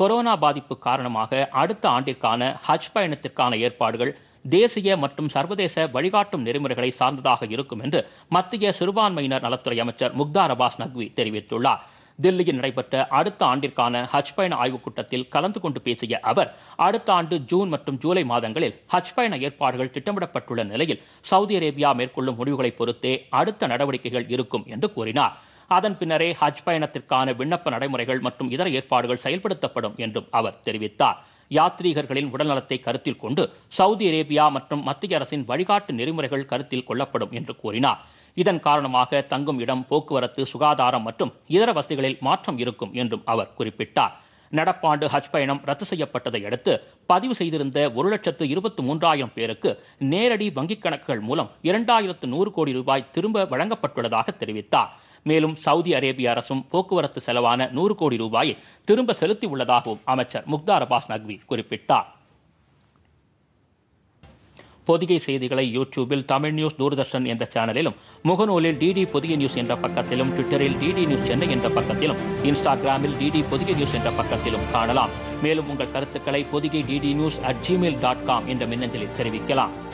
corona பாதிப்பு காரணமாக அடுத்த ஆண்டிற்கான ஹஜ் பயணத்திற்கான ஏற்பாடுகள் தேசிய மற்றும் சர்வதேச வழிகாட்டும் நெறிமுறைகளை சார்ந்ததாக இருக்கும் என்று மத்திய சிறுபான்மையினர் நலத்துறை அமைச்சர் முக்தார் அபாஸ் நக்வி தெரிவித்துள்ளார் தில்லியில் நடைபெற்ற அடுத்த ஆண்டிற்கான ஹஜ் பயண ஆய்வுக் கூட்டத்தில் கலந்து கொண்டு பேசிய அவர் அடுத்த ஆண்டு ஜூன் மற்றும் ஜூலை மாதங்களில் ஹஜ் பயண ஏற்பாடுகள் திட்டமிடப்பட்டுள்ள நிலையில் சவுதி அரேபியா மேற்கொள்ளும் முடிவுகளை பொறுத்தே அடுத்த நடவடிக்கைகள் இருக்கும் என்று கூறினார் அதன் பின்னரே ஹஜ் பயணத்திற்கான விண்ணப்ப நடைமுறைகள் மற்றும் இதர ஏற்பாடுகள் செயல்படுத்தப்படும் என்றும் அவர் தெரிவித்தார் யாத்ரீகர்களின் உடல்நலத்தை கருத்தில் கொண்டு சவுதி அரேபியா மற்றும் மத்திய அரசின் வழிகாட்டு நெறிமுறைகள் கருத்தில் கொள்ளப்படும் என்று கூறினார் இதன் காரணமாக தங்கும் இடம் போக்குவரத்து சுகாதாரம் மற்றும் இதர வசதிகளில் மாற்றம் இருக்கும் என்றும் அவர் குறிப்பிட்டார் நடப்பாண்டு ஹஜ் பயணம் ரத்து செய்யப்பட்டதை அடுத்து பதிவு செய்திருந்த ஒரு லட்சத்து இருபத்தி மூன்றாயிரம் பேருக்கு நேரடி வங்கிக் கணக்குகள் மூலம் இரண்டாயிரத்து நூறு கோடி ரூபாய் திரும்ப வழங்கப்பட்டுள்ளதாக தெரிவித்தார் மேலும் சவுதி அரேபிய அரசும் போக்குவரத்து செலவான நூறு கோடி ரூபாயை திரும்ப செலுத்தி உள்ளதாகவும் அமைச்சர் முக்தார் அபாஸ் நக்வி குறிப்பிட்டார் பொதிகை செய்திகளை யூடியூபில் தமிழ் நியூஸ் தூர்தர்ஷன் என்ற சேனலிலும் முகநூலில் டிடி பொதிய நியூஸ் என்ற பக்கத்திலும் ட்விட்டரில் டிடி நியூஸ் சென்னை என்ற பக்கத்திலும் இன்ஸ்டாகிராமில் டிடி பொதிய நியூஸ் என்ற பக்கத்திலும் காணலாம் மேலும் உங்கள் கருத்துக்களை Podhigai DD news at Gmail dot com என்ற மின்னஞ்சலில் தெரிவிக்கலாம்